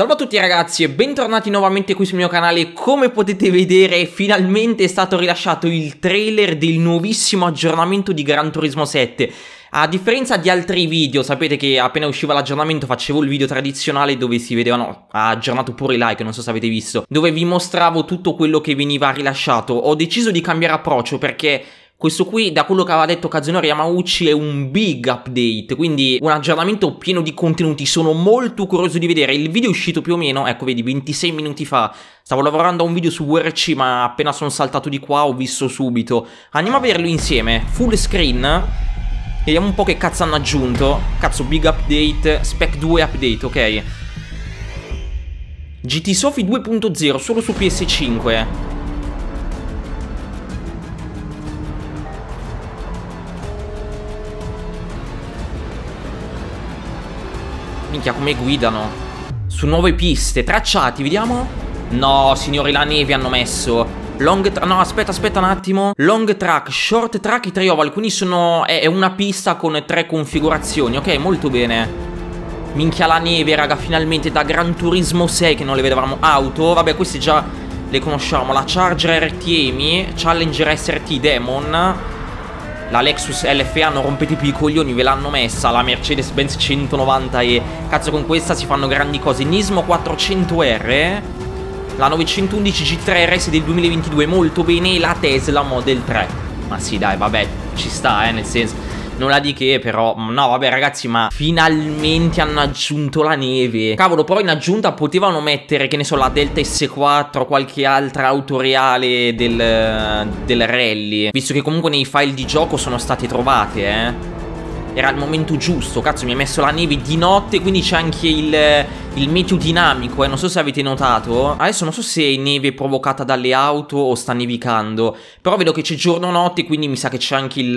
Salve a tutti ragazzi e bentornati nuovamente qui sul mio canale Come potete vedere finalmente è stato rilasciato il trailer del nuovissimo aggiornamento di Gran Turismo 7 a differenza di altri video, sapete che appena usciva l'aggiornamento facevo il video tradizionale dove si vedevano, ha aggiornato pure i like, non so se avete visto, dove vi mostravo tutto quello che veniva rilasciato. Ho deciso di cambiare approccio perché questo qui, da quello che aveva detto Kazunori Yamauchi, è un big update, quindi un aggiornamento pieno di contenuti. Sono molto curioso di vedere. Il video è uscito più o meno, ecco vedi, 26 minuti fa. Stavo lavorando a un video su WRC, ma appena sono saltato di qua ho visto subito. Andiamo a vederlo insieme. Full screen. Vediamo un po' che cazzo hanno aggiunto. Cazzo, big update, spec 2 update, ok. GT Sofi 2.0 solo su PS5. Minchia, come guidano. Su nuove piste, tracciati, vediamo. No, signori, la neve hanno messo. Long track, no aspetta aspetta un attimo Long track, short track e trail Alcuni sono, è, è una pista con tre configurazioni Ok molto bene Minchia la neve raga finalmente da Gran Turismo 6 che non le vedevamo Auto, vabbè queste già le conosciamo La Charger RT RTM, Challenger SRT Demon la Lexus LFA non rompete più i coglioni, ve l'hanno messa, la Mercedes-Benz 190 e cazzo con questa si fanno grandi cose. Nismo 400R, la 911 G3 RS del 2022 molto bene e la Tesla Model 3. Ma sì dai, vabbè, ci sta, eh, nel senso Nulla di che però mm, No vabbè ragazzi ma finalmente hanno aggiunto la neve Cavolo però in aggiunta potevano mettere che ne so la Delta S4 Qualche altra auto del, del rally Visto che comunque nei file di gioco sono state trovate eh era il momento giusto, cazzo mi ha messo la neve di notte Quindi c'è anche il, il meteo dinamico, eh, non so se avete notato Adesso non so se è neve provocata dalle auto o sta nevicando Però vedo che c'è giorno-notte, quindi mi sa che c'è anche il,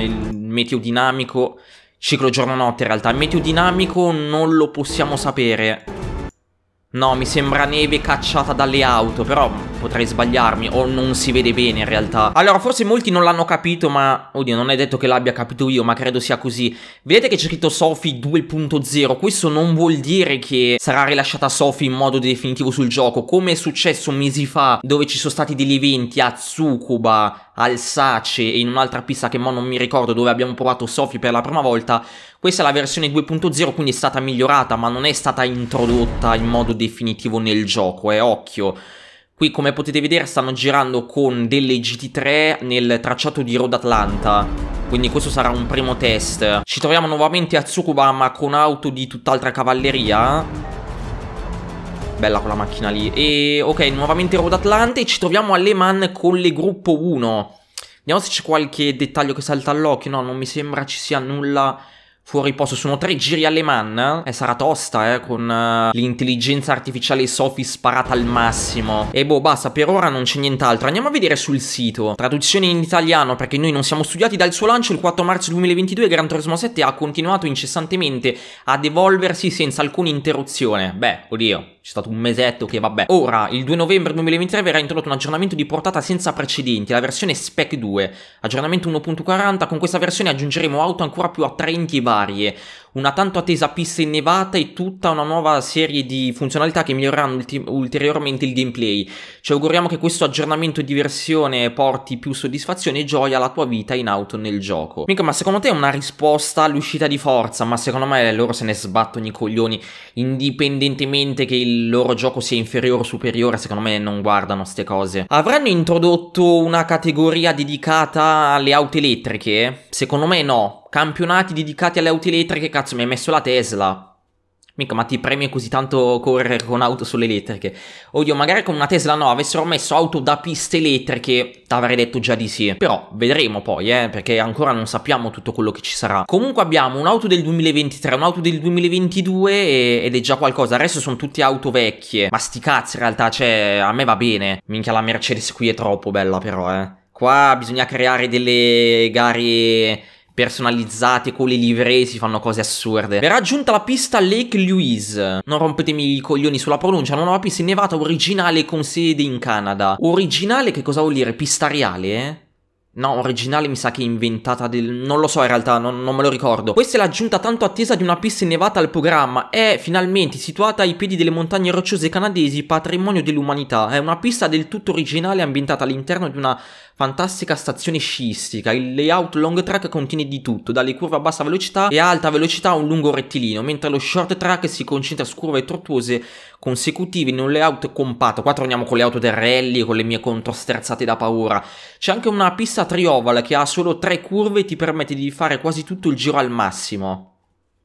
il meteo dinamico Ciclo giorno-notte in realtà, il meteo dinamico non lo possiamo sapere No, mi sembra neve cacciata dalle auto, però potrei sbagliarmi o non si vede bene in realtà. Allora, forse molti non l'hanno capito, ma oddio, non è detto che l'abbia capito io, ma credo sia così. Vedete che c'è scritto Sophie 2.0, questo non vuol dire che sarà rilasciata Sophie in modo definitivo sul gioco, come è successo mesi fa, dove ci sono stati degli eventi a Tsukuba, al Sace e in un'altra pista che mo non mi ricordo dove abbiamo provato Sophie per la prima volta, questa è la versione 2.0, quindi è stata migliorata, ma non è stata introdotta in modo definitivo nel gioco, eh, occhio. Qui come potete vedere stanno girando con delle GT3 nel tracciato di Road Atlanta quindi questo sarà un primo test Ci troviamo nuovamente a Tsukuba ma con auto di tutt'altra cavalleria Bella quella macchina lì E ok nuovamente Road Atlanta e ci troviamo a Le Mans con le gruppo 1 Vediamo se c'è qualche dettaglio che salta all'occhio No non mi sembra ci sia nulla fuori posto. Sono tre giri alle man. Eh, sarà tosta, eh, con uh, l'intelligenza artificiale Sophie sparata al massimo. E boh, basta, per ora non c'è nient'altro. Andiamo a vedere sul sito. Traduzione in italiano, perché noi non siamo studiati dal suo lancio il 4 marzo 2022. Gran Turismo 7 ha continuato incessantemente ad evolversi senza alcuna interruzione. Beh, oddio, c'è stato un mesetto che vabbè. Ora, il 2 novembre 2023 verrà introdotto un aggiornamento di portata senza precedenti, la versione Spec 2. Aggiornamento 1.40, con questa versione aggiungeremo auto ancora più attraenti e varie varie una tanto attesa pista innevata e tutta una nuova serie di funzionalità che miglioreranno ulteriormente il gameplay. Ci auguriamo che questo aggiornamento di versione porti più soddisfazione e gioia alla tua vita in auto nel gioco. Mica, ma secondo te è una risposta all'uscita di forza? Ma secondo me loro se ne sbattono i coglioni, indipendentemente che il loro gioco sia inferiore o superiore, secondo me non guardano queste cose. Avranno introdotto una categoria dedicata alle auto elettriche? Secondo me no. Campionati dedicati alle auto elettriche, cazzo cazzo mi hai messo la Tesla? Mica, ma ti preme così tanto correre con auto sulle elettriche? Oddio, magari con una Tesla no, avessero messo auto da piste elettriche, t'avrei detto già di sì. Però vedremo poi, eh, perché ancora non sappiamo tutto quello che ci sarà. Comunque abbiamo un'auto del 2023, un'auto del 2022 e, ed è già qualcosa. Adesso sono tutte auto vecchie. Ma sti cazzi, in realtà, cioè, a me va bene. Minchia, la Mercedes qui è troppo bella però, eh. Qua bisogna creare delle gare personalizzate con le livree, si fanno cose assurde. Verrà aggiunta la pista Lake Louise. Non rompetemi i coglioni sulla pronuncia, una nuova pista innevata originale con sede in Canada. Originale che cosa vuol dire? Pista reale, eh? No, originale mi sa che è inventata del... Non lo so in realtà, non, non, me lo ricordo. Questa è l'aggiunta tanto attesa di una pista innevata al programma. È finalmente situata ai piedi delle montagne rocciose canadesi, patrimonio dell'umanità. È una pista del tutto originale ambientata all'interno di una fantastica stazione sciistica, il layout long track contiene di tutto, dalle curve a bassa velocità e a alta velocità a un lungo rettilineo, mentre lo short track si concentra su curve tortuose consecutive in un layout compatto, qua torniamo con le auto del rally, con le mie controsterzate da paura, c'è anche una pista trioval che ha solo tre curve e ti permette di fare quasi tutto il giro al massimo.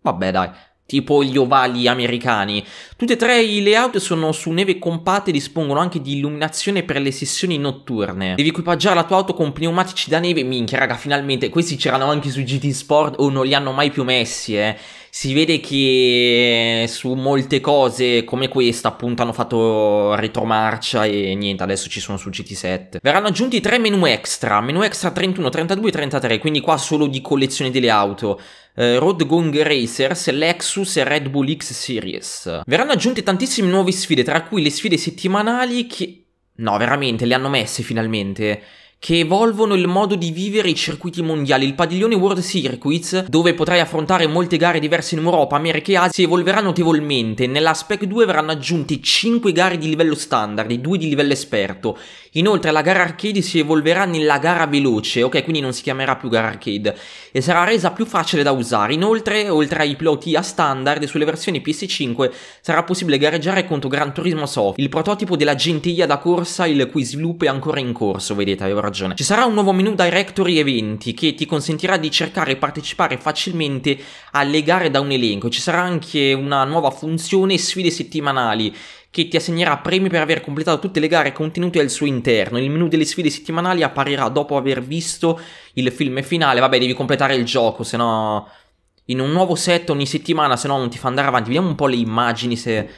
Vabbè dai, tipo gli ovali americani. Tutte e tre i layout sono su neve compatte e dispongono anche di illuminazione per le sessioni notturne. Devi equipaggiare la tua auto con pneumatici da neve, minchia raga, finalmente, questi c'erano anche su GT Sport o non li hanno mai più messi, eh. Si vede che su molte cose come questa appunto hanno fatto retromarcia e niente, adesso ci sono su GT7. Verranno aggiunti tre menu extra, menu extra 31, 32 e 33, quindi qua solo di collezione delle auto eh, Road Gong Racers, Lexus e Red Bull X Series. Verranno aggiunte tantissime nuove sfide, tra cui le sfide settimanali che... No, veramente, le hanno messe finalmente che evolvono il modo di vivere i circuiti mondiali. Il padiglione World Circuits, dove potrai affrontare molte gare diverse in Europa, America e Asia, si evolverà notevolmente. Nella Spec 2 verranno aggiunte 5 gare di livello standard e 2 di livello esperto. Inoltre la gara arcade si evolverà nella gara veloce, ok, quindi non si chiamerà più gara arcade, e sarà resa più facile da usare. Inoltre, oltre ai piloti a standard, sulle versioni PS5 sarà possibile gareggiare contro Gran Turismo Soft, il prototipo della gentiglia da corsa il cui sviluppo è ancora in corso, vedete, aveva Margine. Ci sarà un nuovo menu Directory Eventi che ti consentirà di cercare e partecipare facilmente alle gare da un elenco. Ci sarà anche una nuova funzione Sfide settimanali che ti assegnerà premi per aver completato tutte le gare contenute al suo interno. Il menu delle sfide settimanali apparirà dopo aver visto il film finale. Vabbè, devi completare il gioco, se no in un nuovo set ogni settimana, se no non ti fa andare avanti. Vediamo un po' le immagini se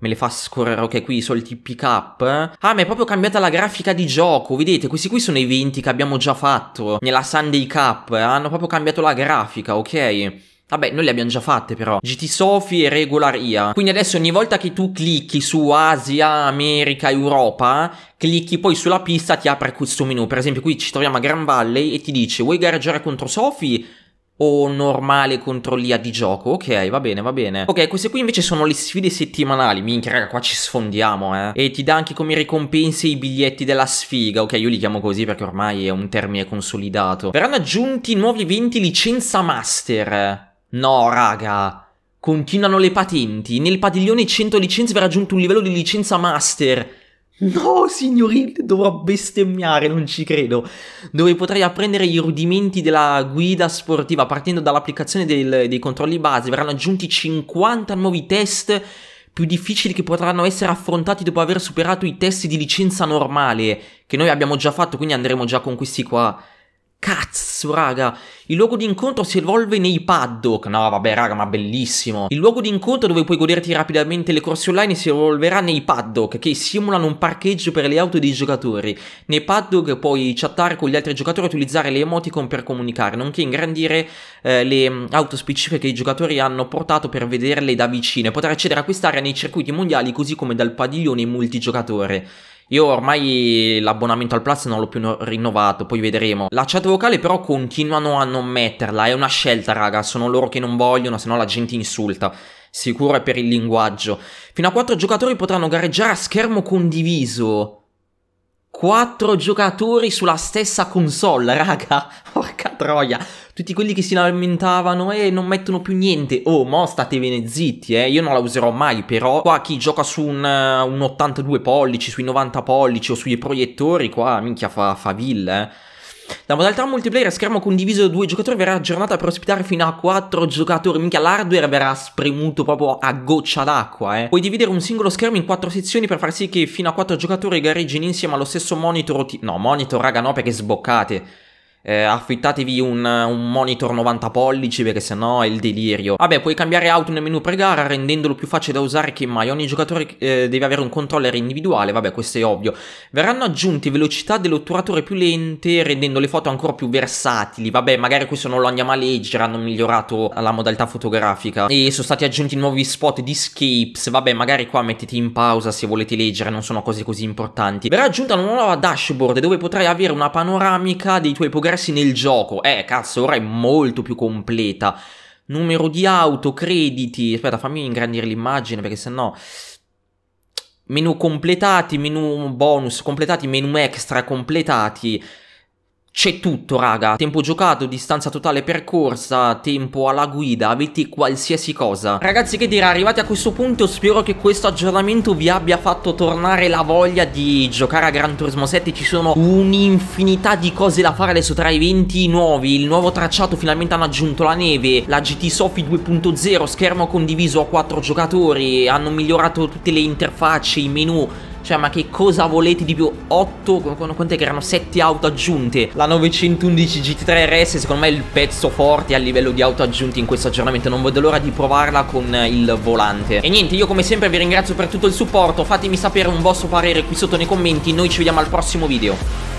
me le fa scorrere, ok, qui i soliti pick up. Ah, ma è proprio cambiata la grafica di gioco, vedete, questi qui sono eventi che abbiamo già fatto nella Sunday Cup, hanno proprio cambiato la grafica, ok? Vabbè, noi le abbiamo già fatte però. GT Sophie e Regular IA. Quindi adesso ogni volta che tu clicchi su Asia, America, Europa, clicchi poi sulla pista ti apre questo menu. Per esempio qui ci troviamo a Gran Valley e ti dice vuoi gareggiare contro Sophie o normale contro l'IA di gioco? Ok, va bene, va bene. Ok, queste qui invece sono le sfide settimanali. Minchia, raga, qua ci sfondiamo, eh. E ti dà anche come ricompense i biglietti della sfiga. Ok, io li chiamo così perché ormai è un termine consolidato. Verranno aggiunti nuovi eventi licenza master. No, raga. Continuano le patenti. Nel padiglione 100 licenze verrà aggiunto un livello di licenza master. No, signorina, dovrò bestemmiare, non ci credo. Dove potrei apprendere i rudimenti della guida sportiva partendo dall'applicazione del, dei controlli base. Verranno aggiunti 50 nuovi test più difficili che potranno essere affrontati dopo aver superato i test di licenza normale che noi abbiamo già fatto, quindi andremo già con questi qua Cazzo, raga. Il luogo di incontro si evolve nei paddock. No, vabbè, raga, ma bellissimo. Il luogo di incontro dove puoi goderti rapidamente le corse online si evolverà nei paddock, che simulano un parcheggio per le auto dei giocatori. Nei paddock puoi chattare con gli altri giocatori e utilizzare le emoticon per comunicare, nonché ingrandire eh, le mm, auto specifiche che i giocatori hanno portato per vederle da vicino e poter accedere a quest'area nei circuiti mondiali, così come dal padiglione multigiocatore. Io ormai l'abbonamento al Plus non l'ho più rinnovato, poi vedremo. La chat vocale però continuano a non metterla, è una scelta raga, sono loro che non vogliono, se no la gente insulta. Sicuro è per il linguaggio. Fino a quattro giocatori potranno gareggiare a schermo condiviso. Quattro giocatori sulla stessa console, raga. Porca troia. Tutti quelli che si lamentavano e eh, non mettono più niente. Oh, mo statevene zitti, eh. Io non la userò mai, però qua chi gioca su un, un 82 pollici, sui 90 pollici o sui proiettori, qua minchia fa, fa ville, eh. La modalità multiplayer a schermo condiviso da due giocatori verrà aggiornata per ospitare fino a quattro giocatori, minchia l'hardware verrà spremuto proprio a goccia d'acqua, eh. Puoi dividere un singolo schermo in quattro sezioni per far sì che fino a quattro giocatori gareggino insieme allo stesso monitor o ti... No, monitor raga no perché sboccate. Eh, affittatevi un, un, monitor 90 pollici perché sennò è il delirio. Vabbè, puoi cambiare auto nel menu pre-gara rendendolo più facile da usare che mai. Ogni giocatore eh, deve avere un controller individuale, vabbè, questo è ovvio. Verranno aggiunte velocità dell'otturatore più lente rendendo le foto ancora più versatili. Vabbè, magari questo non lo andiamo a leggere, hanno migliorato la modalità fotografica. E sono stati aggiunti nuovi spot di escapes. Vabbè, magari qua mettete in pausa se volete leggere, non sono cose così importanti. Verrà aggiunta una nuova dashboard dove potrai avere una panoramica dei tuoi programmi progressi nel gioco. Eh, cazzo, ora è molto più completa. Numero di auto, crediti. Aspetta, fammi ingrandire l'immagine perché sennò menu completati, menu bonus completati, menu extra completati. C'è tutto raga, tempo giocato, distanza totale percorsa, tempo alla guida, avete qualsiasi cosa Ragazzi che dire, arrivati a questo punto spero che questo aggiornamento vi abbia fatto tornare la voglia di giocare a Gran Turismo 7 Ci sono un'infinità di cose da fare adesso tra eventi nuovi, il nuovo tracciato finalmente hanno aggiunto la neve La GT Sofi 2.0, schermo condiviso a 4 giocatori, hanno migliorato tutte le interfacce, i menu cioè, ma che cosa volete di più? 8, quante che erano 7 auto aggiunte. La 911 GT3 RS, secondo me è il pezzo forte a livello di auto aggiunti in questo aggiornamento. Non vedo l'ora di provarla con il volante. E niente, io come sempre vi ringrazio per tutto il supporto. Fatemi sapere un vostro parere qui sotto nei commenti. Noi ci vediamo al prossimo video.